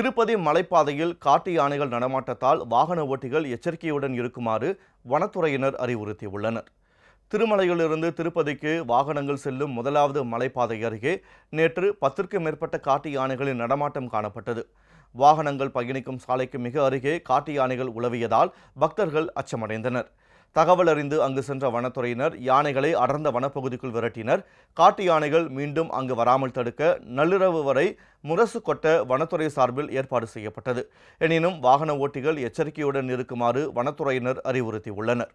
திருப்பதி மலைப்பாதையில் காட்டு யானைகள் நடமாட்டத்தால் வாகன ஓட்டிகள் எச்சரிக்கையுடன் இருக்குமாறு வனத்துறையினர் அறிவுறுத்தியுள்ளனர் திருமலையிலிருந்து திருப்பதிக்கு வாகனங்கள் செல்லும் முதலாவது மலைப்பாதை அருகே நேற்று பத்திற்கும் மேற்பட்ட காட்டு யானைகளின் நடமாட்டம் காணப்பட்டது வாகனங்கள் பயணிக்கும் சாலைக்கு மிக அருகே காட்டு யானைகள் உளவியதால் பக்தர்கள் அச்சமடைந்தனர் தகவல் அறிந்து அங்கு சென்ற வனத்துறையினர் யானைகளை அடர்ந்த வனப்பகுதிக்குள் விரட்டினர் காட்டு யானைகள் மீண்டும் அங்கு வராமல் தடுக்க நள்ளிரவு வரை முரசு கொட்ட வனத்துறை சார்பில் ஏற்பாடு செய்யப்பட்டது எனினும் வாகன ஓட்டிகள் எச்சரிக்கையுடன் இருக்குமாறு வனத்துறையினர் அறிவுறுத்தியுள்ளனர்